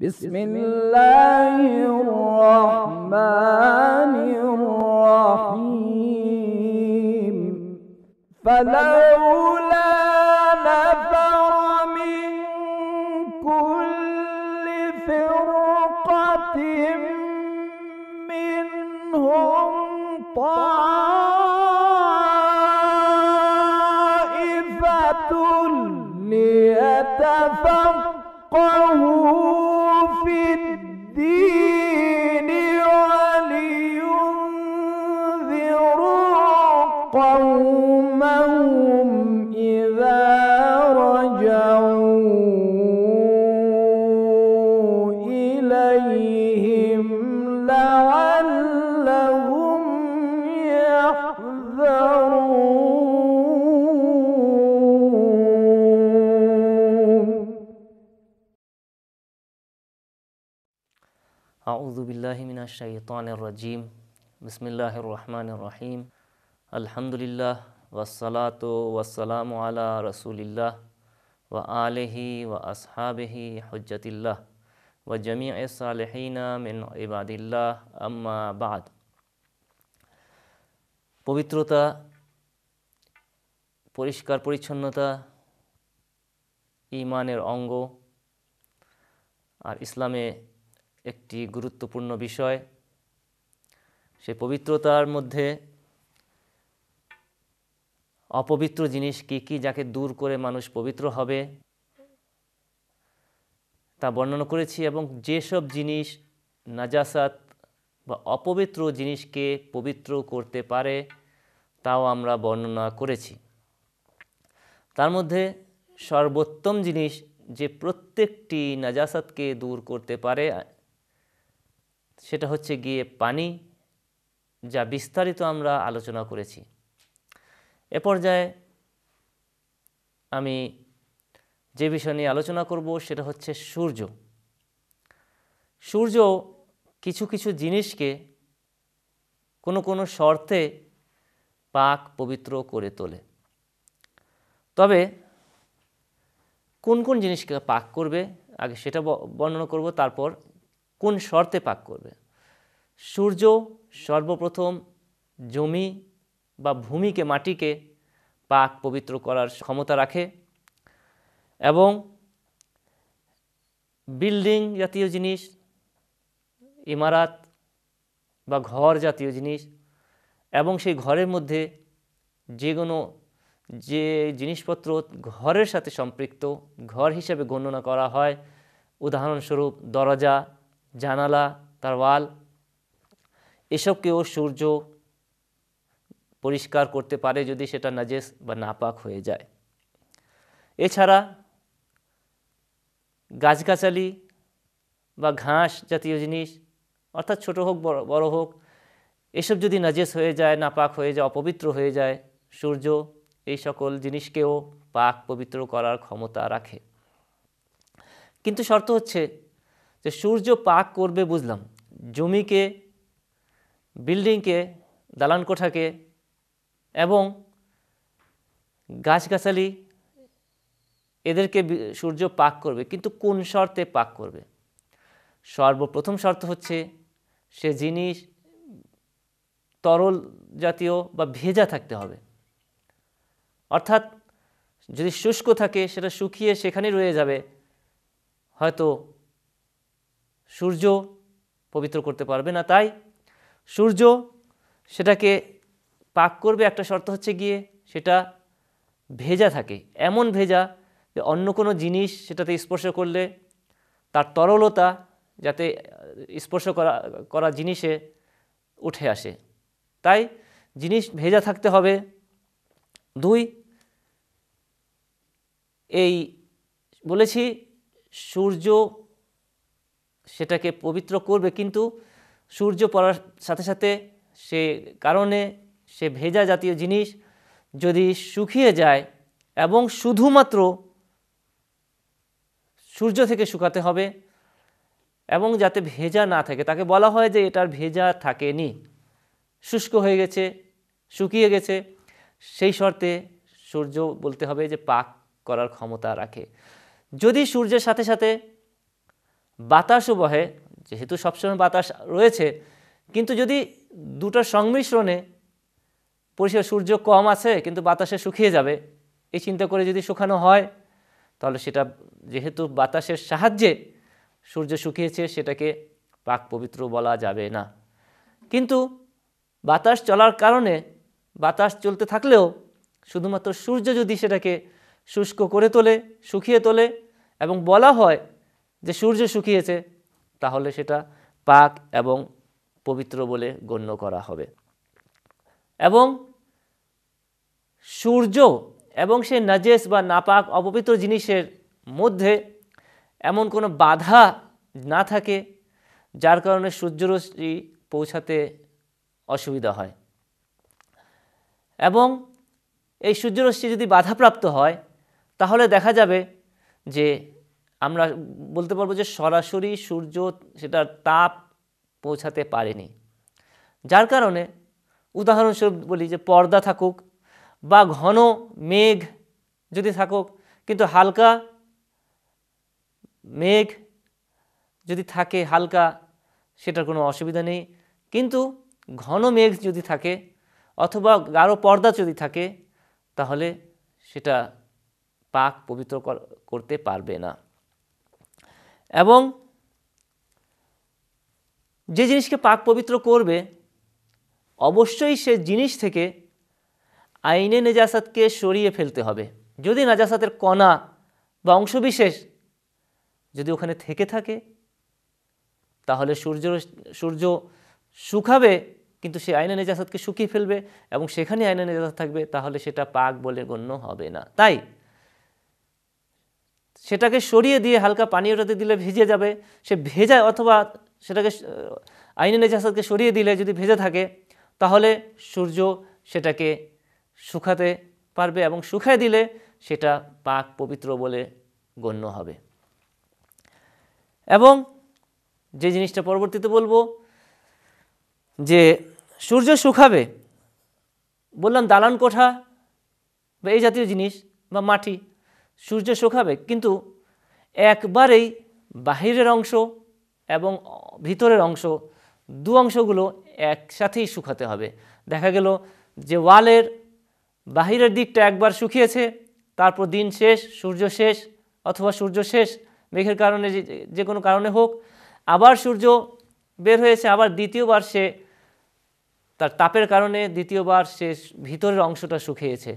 بسم الله الرحمن الرحيم فلولا قومهم إذا رجعوا إليهم لعلهم يحذرون أعوذ بالله من الشيطان الرجيم بسم الله الرحمن الرحيم আলহামদুলিল্লাহ ওয়াসালাত ওয়াসালাম আলা রসুলিল্লাহ ওয়া আলহি ওয়া আসহাবহি হজ্জতিল্লাহ ওয়া জমি সালেহিনা মিন ইবাদিল্লাহ আম্মা বাদ পবিত্রতা পরিষ্কার পরিচ্ছন্নতা ইমানের অঙ্গ আর ইসলামে একটি গুরুত্বপূর্ণ বিষয় সে পবিত্রতার মধ্যে অপবিত্র জিনিস কি কি যাকে দূর করে মানুষ পবিত্র হবে তা বর্ণনা করেছি এবং যেসব জিনিস নাজাসাত বা অপবিত্র জিনিসকে পবিত্র করতে পারে তাও আমরা বর্ণনা করেছি তার মধ্যে সর্বোত্তম জিনিস যে প্রত্যেকটি নাজাসাতকে দূর করতে পারে সেটা হচ্ছে গিয়ে পানি যা বিস্তারিত আমরা আলোচনা করেছি এ পর্যায়ে আমি যে বিষয় নিয়ে আলোচনা করব সেটা হচ্ছে সূর্য সূর্য কিছু কিছু জিনিসকে কোনো কোনো শর্তে পাক পবিত্র করে তোলে তবে কোন কোন জিনিসকে পাক করবে আগে সেটা বর্ণনা করব তারপর কোন শর্তে পাক করবে সূর্য সর্বপ্রথম জমি বা ভূমিকে মাটিকে পাক পবিত্র করার ক্ষমতা রাখে এবং বিল্ডিং জাতীয় জিনিস ইমারাত বা ঘর জাতীয় জিনিস এবং সেই ঘরের মধ্যে যে কোনো যে জিনিসপত্র ঘরের সাথে সম্পৃক্ত ঘর হিসেবে গণনা করা হয় উদাহরণস্বরূপ দরজা জানালা তার ওয়াল এসবকেও সূর্য পরিষ্কার করতে পারে যদি সেটা নাজেস বা নাপাক হয়ে যায় এছাড়া গাছগাছালি বা ঘাস জাতীয় জিনিস অর্থাৎ ছোট হোক বড় হোক এসব যদি নাজেস হয়ে যায় নাপাক হয়ে যায় অপবিত্র হয়ে যায় সূর্য এই সকল জিনিসকেও পাক পবিত্র করার ক্ষমতা রাখে কিন্তু শর্ত হচ্ছে যে সূর্য পাক করবে বুঝলাম জমিকে বিল্ডিংকে দালানকোঠাকে এবং গাছগাছালি এদেরকে সূর্য পাক করবে কিন্তু কোন শর্তে পাক করবে সর্বপ্রথম শর্ত হচ্ছে সে জিনিস তরল জাতীয় বা ভেজা থাকতে হবে অর্থাৎ যদি শুষ্ক থাকে সেটা শুকিয়ে সেখানে রয়ে যাবে হয়তো সূর্য পবিত্র করতে পারবে না তাই সূর্য সেটাকে পাক করবে একটা শর্ত হচ্ছে গিয়ে সেটা ভেজা থাকে এমন ভেজা যে অন্য কোনো জিনিস সেটাতে স্পর্শ করলে তার তরলতা যাতে স্পর্শ করা করা জিনিসে উঠে আসে তাই জিনিস ভেজা থাকতে হবে দুই এই বলেছি সূর্য সেটাকে পবিত্র করবে কিন্তু সূর্য পড়ার সাথে সাথে সে কারণে সে ভেজা জাতীয় জিনিস যদি শুকিয়ে যায় এবং শুধুমাত্র সূর্য থেকে শুকাতে হবে এবং যাতে ভেজা না থাকে তাকে বলা হয় যে এটার ভেজা থাকেনি শুষ্ক হয়ে গেছে শুকিয়ে গেছে সেই শর্তে সূর্য বলতে হবে যে পাক করার ক্ষমতা রাখে যদি সূর্যের সাথে সাথে বাতাসও বহে যেহেতু সবসময় বাতাস রয়েছে কিন্তু যদি দুটার সংমিশ্রণে পরিষ্কার সূর্য কম আছে কিন্তু বাতাসে শুকিয়ে যাবে এই চিন্তা করে যদি শুকানো হয় তাহলে সেটা যেহেতু বাতাসের সাহায্যে সূর্য শুকিয়েছে সেটাকে পাক পবিত্র বলা যাবে না কিন্তু বাতাস চলার কারণে বাতাস চলতে থাকলেও শুধুমাত্র সূর্য যদি সেটাকে শুষ্ক করে তোলে শুকিয়ে তোলে এবং বলা হয় যে সূর্য শুকিয়েছে তাহলে সেটা পাক এবং পবিত্র বলে গণ্য করা হবে এবং সূর্য এবং সে নাজেস বা নাপাক অপবিত্র জিনিসের মধ্যে এমন কোনো বাধা না থাকে যার কারণে সূর্যরশ্মি পৌঁছাতে অসুবিধা হয় এবং এই সূর্যরশ্মি যদি বাধাপ্রাপ্ত হয় তাহলে দেখা যাবে যে আমরা বলতে পারবো যে সরাসরি সূর্য সেটার তাপ পৌঁছাতে পারেনি যার কারণে উদাহরণস্বরূপ বলি যে পর্দা থাকুক বা ঘন মেঘ যদি থাকুক কিন্তু হালকা মেঘ যদি থাকে হালকা সেটার কোনো অসুবিধা নেই কিন্তু ঘন মেঘ যদি থাকে অথবা গাঢ় পর্দা যদি থাকে তাহলে সেটা পাক পবিত্র করতে পারবে না এবং যে জিনিসকে পাক পবিত্র করবে অবশ্যই সে জিনিস থেকে আইনে নেজাসাতকে সরিয়ে ফেলতে হবে যদি নাজাসাতের কণা বা অংশবিশেষ যদি ওখানে থেকে থাকে তাহলে সূর্য সূর্য শুকাবে কিন্তু সে আইনে নেজাসাতকে শুকিয়ে ফেলবে এবং সেখানে আইনে নেজাসাত থাকবে তাহলে সেটা পাক বলে গণ্য হবে না তাই সেটাকে সরিয়ে দিয়ে হালকা পানি ওটাতে দিলে ভিজে যাবে সে ভেজায় অথবা সেটাকে আইনে নেজাসাতকে সরিয়ে দিলে যদি ভেজে থাকে তাহলে সূর্য সেটাকে শুকাতে পারবে এবং শুকায় দিলে সেটা পাক পবিত্র বলে গণ্য হবে এবং যে জিনিসটা পরবর্তীতে বলবো যে সূর্য শুকাবে বললাম দালান কোঠা বা এই জাতীয় জিনিস বা মাটি সূর্য শুকাবে কিন্তু একবারেই বাহিরের অংশ এবং ভিতরের অংশ দু অংশগুলো একসাথেই শুকাতে হবে দেখা গেল যে ওয়ালের বাহিরের দিকটা একবার শুকিয়েছে তারপর দিন শেষ সূর্য শেষ অথবা সূর্য শেষ মেঘের কারণে যে কোনো কারণে হোক আবার সূর্য বের হয়েছে আবার দ্বিতীয়বার সে তার তাপের কারণে দ্বিতীয়বার সে ভিতরের অংশটা শুকিয়েছে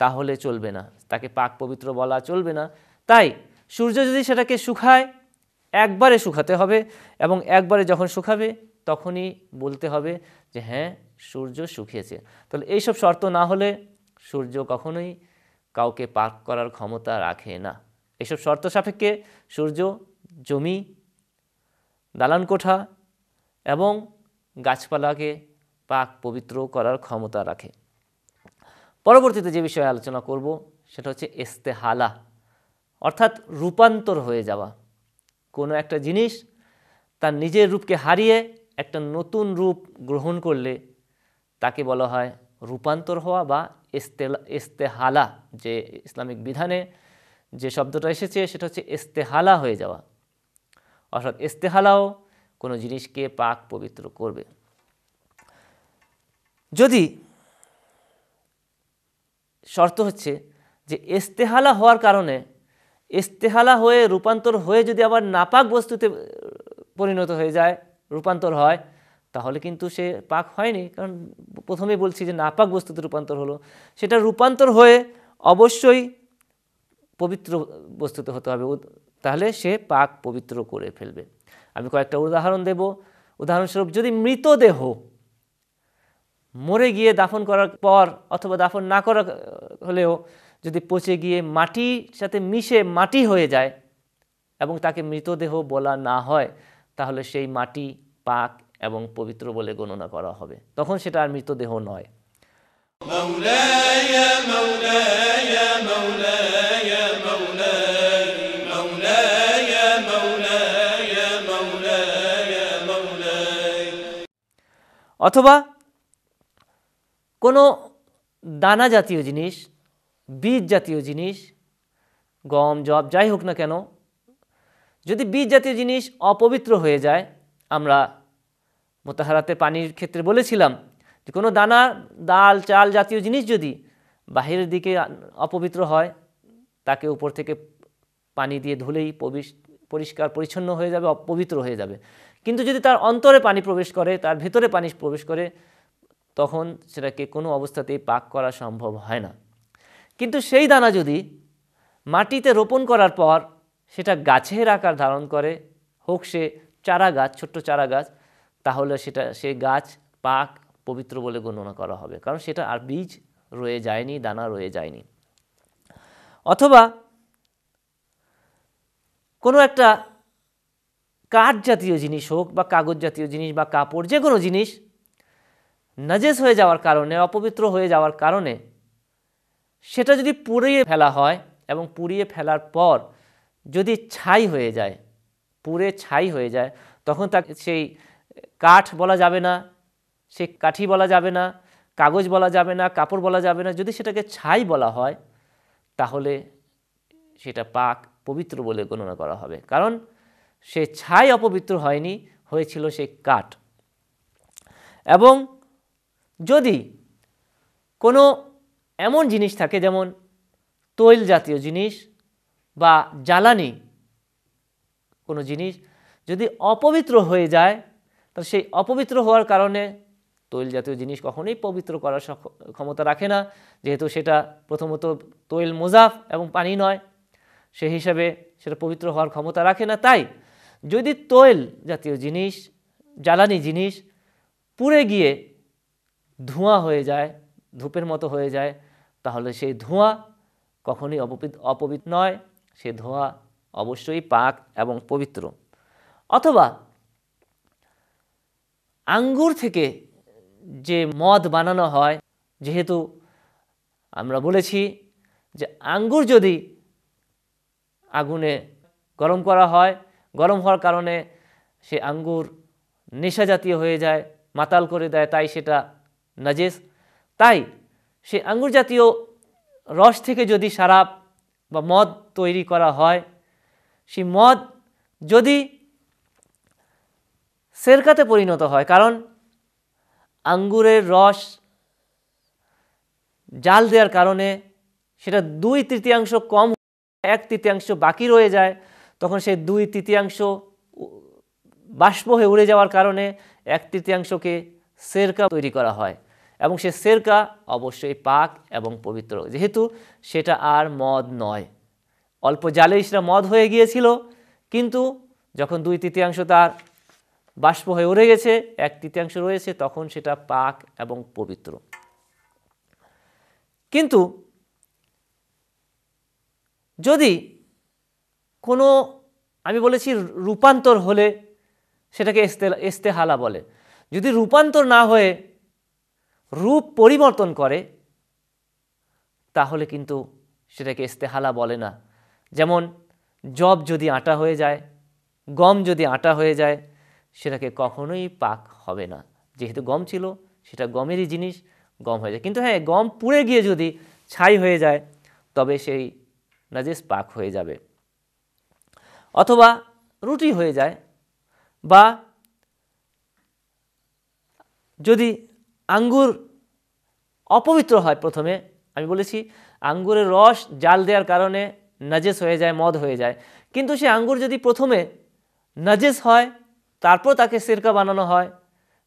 তাহলে চলবে না তাকে পাক পবিত্র বলা চলবে না তাই সূর্য যদি সেটাকে শুকায় একবারে শুকাতে হবে এবং একবারে যখন শুকাবে তখনই বলতে হবে যে হ্যাঁ সূর্য শুকিয়েছে তাহলে এইসব শর্ত না হলে সূর্য কখনোই কাউকে পাক করার ক্ষমতা রাখে না এসব শর্ত সাপেক্ষে সূর্য জমি দালান কোঠা এবং গাছপালাকে পাক পবিত্র করার ক্ষমতা রাখে পরবর্তীতে যে বিষয়ে আলোচনা করব সেটা হচ্ছে এস্তেহালা অর্থাৎ রূপান্তর হয়ে যাওয়া কোনো একটা জিনিস তার নিজের রূপকে হারিয়ে একটা নতুন রূপ গ্রহণ করলে তাকে বলা হয় রূপান্তর হওয়া বা ইস্তেহালা যে ইসলামিক বিধানে যে শব্দটা এসেছে সেটা হচ্ছে ইস্তেহালা হয়ে যাওয়া অর্থাৎ ইস্তেহালাও কোনো জিনিসকে পাক পবিত্র করবে যদি শর্ত হচ্ছে যে ইস্তেহালা হওয়ার কারণে ইস্তেহালা হয়ে রূপান্তর হয়ে যদি আবার নাপাক বস্তুতে পরিণত হয়ে যায় রূপান্তর হয় তাহলে কিন্তু সে পাক হয়নি কারণ প্রথমে বলছি যে নাপাক বস্তুতে রূপান্তর হলো সেটা রূপান্তর হয়ে অবশ্যই পবিত্র বস্তুতে হতে হবে তাহলে সে পাক পবিত্র করে ফেলবে আমি কয়েকটা উদাহরণ দেব উদাহরণস্বরূপ যদি মৃতদেহ মরে গিয়ে দাফন করার পর অথবা দাফন না করা হলেও যদি পচে গিয়ে মাটির সাথে মিশে মাটি হয়ে যায় এবং তাকে মৃতদেহ বলা না হয় তাহলে সেই মাটি পাক এবং পবিত্র বলে গণনা করা হবে তখন সেটা আর মৃতদেহ নয় অথবা কোনো দানা জাতীয় জিনিস বীজ জাতীয় জিনিস গম জব যাই হোক না কেন যদি বীজ জাতীয় জিনিস অপবিত্র হয়ে যায় আমরা মোতাহারাতে পানির ক্ষেত্রে বলেছিলাম যে কোনো দানা ডাল চাল জাতীয় জিনিস যদি বাহিরের দিকে অপবিত্র হয় তাকে উপর থেকে পানি দিয়ে ধুলেই পরিষ্কার পরিচ্ছন্ন হয়ে যাবে অপবিত্র হয়ে যাবে কিন্তু যদি তার অন্তরে পানি প্রবেশ করে তার ভেতরে পানি প্রবেশ করে তখন সেটাকে কোনো অবস্থাতেই পাক করা সম্ভব হয় না কিন্তু সেই দানা যদি মাটিতে রোপণ করার পর সেটা গাছের আকার ধারণ করে হোক সে চারা গাছ ছোট্ট চারা গাছ তাহলে সেটা সে গাছ পাক পবিত্র বলে গণনা করা হবে কারণ সেটা আর বীজ রয়ে যায়নি দানা রয়ে যায়নি অথবা কোনো একটা কাঠ জাতীয় জিনিস হোক বা কাগজ জাতীয় জিনিস বা কাপড় যে কোনো জিনিস নাজেস হয়ে যাওয়ার কারণে অপবিত্র হয়ে যাওয়ার কারণে সেটা যদি পুড়িয়ে ফেলা হয় এবং পুড়িয়ে ফেলার পর যদি ছাই হয়ে যায় পুড়ে ছাই হয়ে যায় তখন তাকে সেই কাঠ বলা যাবে না সে কাঠি বলা যাবে না কাগজ বলা যাবে না কাপড় বলা যাবে না যদি সেটাকে ছাই বলা হয় তাহলে সেটা পাক পবিত্র বলে গণনা করা হবে কারণ সে ছাই অপবিত্র হয়নি হয়েছিল সে কাঠ এবং যদি কোনো এমন জিনিস থাকে যেমন তৈল জাতীয় জিনিস বা জ্বালানি কোনো জিনিস যদি অপবিত্র হয়ে যায় তার সেই অপবিত্র হওয়ার কারণে তৈল জাতীয় জিনিস কখনোই পবিত্র করার ক্ষমতা রাখে না যেহেতু সেটা প্রথমত তৈল মোজাফ এবং পানি নয় সে হিসাবে সেটা পবিত্র হওয়ার ক্ষমতা রাখে না তাই যদি তৈল জাতীয় জিনিস জ্বালানি জিনিস পুড়ে গিয়ে ধোঁয়া হয়ে যায় ধূপের মতো হয়ে যায় তাহলে সেই ধোঁয়া কখনই অপবিত অপবিত নয় সে ধোঁয়া অবশ্যই পাক এবং পবিত্র অথবা আঙ্গুর থেকে যে মদ বানানো হয় যেহেতু আমরা বলেছি যে আঙ্গুর যদি আগুনে গরম করা হয় গরম হওয়ার কারণে সে আঙ্গুর নেশা জাতীয় হয়ে যায় মাতাল করে দেয় তাই সেটা নাজেস তাই সে আঙ্গুর জাতীয় রস থেকে যদি সারাপ বা মদ তৈরি করা হয় সেই মদ যদি সেরকাতে পরিণত হয় কারণ আঙ্গুরের রস জাল দেওয়ার কারণে সেটা দুই তৃতীয়াংশ কম এক তৃতীয়াংশ বাকি রয়ে যায় তখন সেই দুই তৃতীয়াংশ বাষ্প হয়ে উড়ে যাওয়ার কারণে এক তৃতীয়াংশকে সেরকা তৈরি করা হয় এবং সে সেরকা অবশ্যই পাক এবং পবিত্র যেহেতু সেটা আর মদ নয় অল্প জালেই সেটা মদ হয়ে গিয়েছিল কিন্তু যখন দুই তৃতীয়াংশ তার বাষ্প হয়ে উড়ে গেছে এক তৃতীয়াংশ রয়েছে তখন সেটা পাক এবং পবিত্র কিন্তু যদি কোনো আমি বলেছি রূপান্তর হলে সেটাকে এস্তেহালা বলে যদি রূপান্তর না হয়ে রূপ পরিবর্তন করে তাহলে কিন্তু সেটাকে এস্তেহালা বলে না যেমন জব যদি আটা হয়ে যায় গম যদি আটা হয়ে যায় সেটাকে কখনোই পাক হবে না যেহেতু গম ছিল সেটা গমেরই জিনিস গম হয়ে যায় কিন্তু হ্যাঁ গম পুড়ে গিয়ে যদি ছাই হয়ে যায় তবে সেই নাজিস পাক হয়ে যাবে অথবা রুটি হয়ে যায় বা যদি আঙ্গুর অপবিত্র হয় প্রথমে আমি বলেছি আঙ্গুরের রস জাল দেওয়ার কারণে নাজেস হয়ে যায় মদ হয়ে যায় কিন্তু সে আঙ্গুর যদি প্রথমে নাজেস হয় তারপর তাকে সিরকা বানানো হয়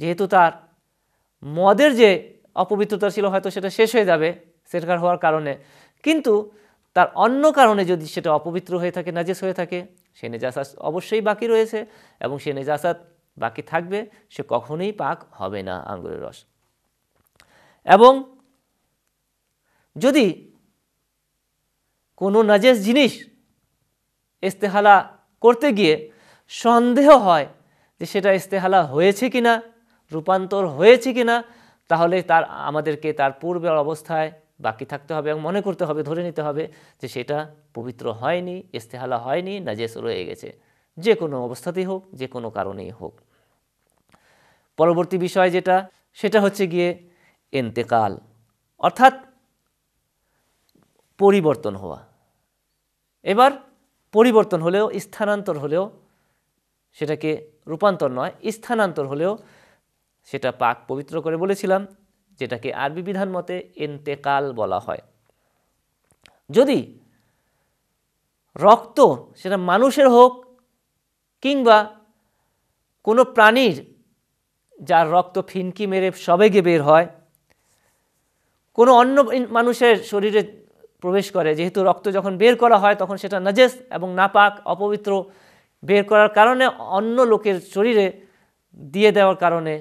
যেহেতু তার মদের যে অপবিত্রতা ছিল হয়তো সেটা শেষ হয়ে যাবে সিরকার হওয়ার কারণে কিন্তু তার অন্য কারণে যদি সেটা অপবিত্র হয়ে থাকে নাজেস হয়ে থাকে সে নেজাসাত অবশ্যই বাকি রয়েছে এবং সে নেজাসাত বাকি থাকবে সে কখনোই পাক হবে না আঙ্গুরের রস এবং যদি কোনো নাজেস জিনিস ইস্তেহালা করতে গিয়ে সন্দেহ হয় যে সেটা ইস্তেহালা হয়েছে কি না রূপান্তর হয়েছে কি না তাহলে তার আমাদেরকে তার পূর্বের অবস্থায় বাকি থাকতে হবে এবং মনে করতে হবে ধরে নিতে হবে যে সেটা পবিত্র হয়নি ইস্তেহালা হয়নি নাজেস রয়ে গেছে যে কোনো অবস্থাতেই হোক যে কোনো কারণেই হোক পরবর্তী বিষয় যেটা সেটা হচ্ছে গিয়ে এন্তেকাল অর্থাৎ পরিবর্তন হওয়া এবার পরিবর্তন হলেও স্থানান্তর হলেও সেটাকে রূপান্তর নয় স্থানান্তর হলেও সেটা পাক পবিত্র করে বলেছিলাম যেটাকে আরবি বিধান মতে এন্তেকাল বলা হয় যদি রক্ত সেটা মানুষের হোক কিংবা কোনো প্রাণীর যার রক্ত ফিনকি মেরে সবেগে বের হয় কোনো অন্য মানুষের শরীরে প্রবেশ করে যেহেতু রক্ত যখন বের করা হয় তখন সেটা নাজেস এবং নাপাক অপবিত্র বের করার কারণে অন্য লোকের শরীরে দিয়ে দেওয়ার কারণে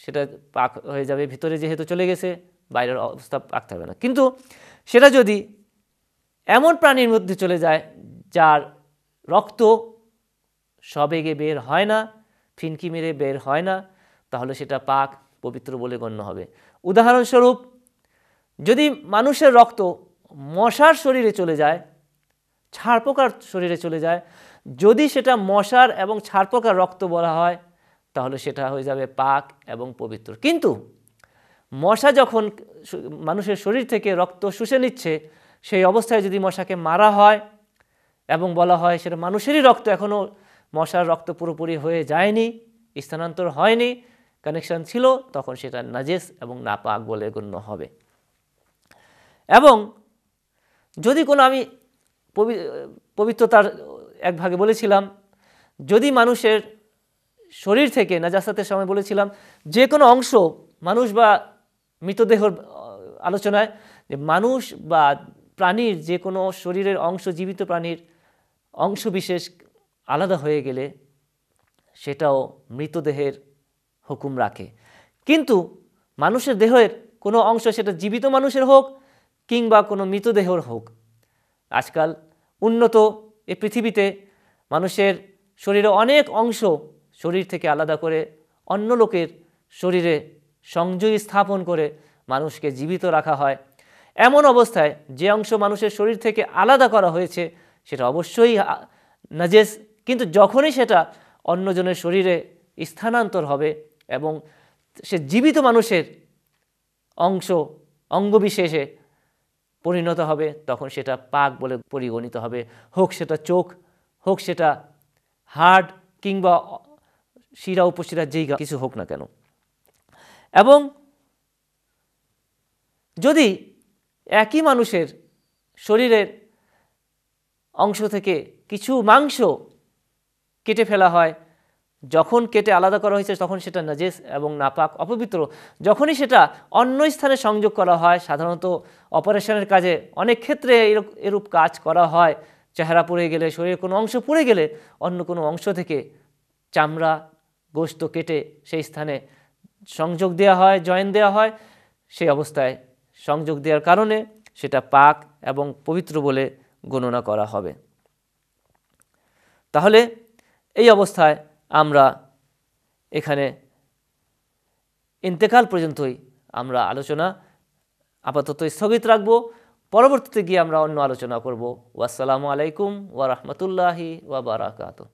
সেটা পাক হয়ে যাবে ভিতরে যেহেতু চলে গেছে বাইরের অবস্থা পাক থাকবে না কিন্তু সেটা যদি এমন প্রাণীর মধ্যে চলে যায় যার রক্ত সবেগে বের হয় না ফিনকি মেরে বের হয় না তাহলে সেটা পাক পবিত্র বলে গণ্য হবে উদাহরণস্বরূপ যদি মানুষের রক্ত মশার শরীরে চলে যায় ছাড়পোকার শরীরে চলে যায় যদি সেটা মশার এবং ছারপোকার রক্ত বলা হয় তাহলে সেটা হয়ে যাবে পাক এবং পবিত্র কিন্তু মশা যখন মানুষের শরীর থেকে রক্ত শুষে নিচ্ছে সেই অবস্থায় যদি মশাকে মারা হয় এবং বলা হয় সেটা মানুষেরই রক্ত এখনও মশার রক্ত পুরোপুরি হয়ে যায়নি স্থানান্তর হয়নি কানেকশন ছিল তখন সেটা নাজেস এবং নাপাক বলে গণ্য হবে এবং যদি কোনো আমি পবিত্রতার এক ভাগে বলেছিলাম যদি মানুষের শরীর থেকে নাজাসাতের সময় বলেছিলাম যে কোনো অংশ মানুষ বা মৃতদেহর আলোচনায় যে মানুষ বা প্রাণীর যে কোনো শরীরের অংশ জীবিত প্রাণীর অংশ বিশেষ আলাদা হয়ে গেলে সেটাও মৃতদেহের হুকুম রাখে কিন্তু মানুষের দেহের কোনো অংশ সেটা জীবিত মানুষের হোক কিংবা কোনো মৃতদেহর হোক আজকাল উন্নত এ পৃথিবীতে মানুষের শরীরে অনেক অংশ শরীর থেকে আলাদা করে অন্য লোকের শরীরে সংযোগ স্থাপন করে মানুষকে জীবিত রাখা হয় এমন অবস্থায় যে অংশ মানুষের শরীর থেকে আলাদা করা হয়েছে সেটা অবশ্যই নাজেস কিন্তু যখনই সেটা অন্যজনের শরীরে স্থানান্তর হবে এবং সে জীবিত মানুষের অংশ অঙ্গবিশেষে পরিণত হবে তখন সেটা পাক বলে পরিগণিত হবে হোক সেটা চোখ হোক সেটা হাড় কিংবা শিরা উপশিরা যেই কিছু হোক না কেন এবং যদি একই মানুষের শরীরের অংশ থেকে কিছু মাংস কেটে ফেলা হয় যখন কেটে আলাদা করা হয়েছে তখন সেটা নাজেস এবং নাপাক অপবিত্র যখনই সেটা অন্য স্থানে সংযোগ করা হয় সাধারণত অপারেশনের কাজে অনেক ক্ষেত্রে এরূপ কাজ করা হয় চেহারা পড়ে গেলে শরীরের কোনো অংশ পড়ে গেলে অন্য কোনো অংশ থেকে চামড়া গোস্ত কেটে সেই স্থানে সংযোগ দেওয়া হয় জয়েন দেওয়া হয় সেই অবস্থায় সংযোগ দেওয়ার কারণে সেটা পাক এবং পবিত্র বলে গণনা করা হবে তাহলে এই অবস্থায় আমরা এখানে ইন্তেকাল পর্যন্তই আমরা আলোচনা আপাতত স্থগিত রাখব পরবর্তীতে গিয়ে আমরা অন্য আলোচনা করব ওয়াসালামু আলাইকুম ওয়া রাহমাতুল্লাহি ওয়া বারাকাতু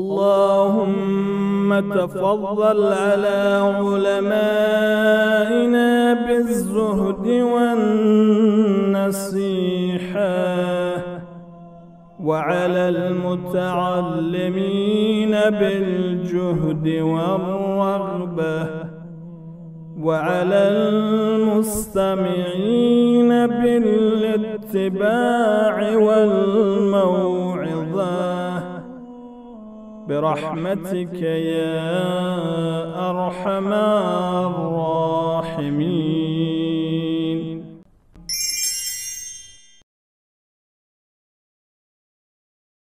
اللهم تفضل على علمائنا بالزهد والنصيحه وعلى المتعلمين بالجهد والرغبة وعلى المستمعين بالاتباع والموعظة برحمتك يا أرحم الراحمين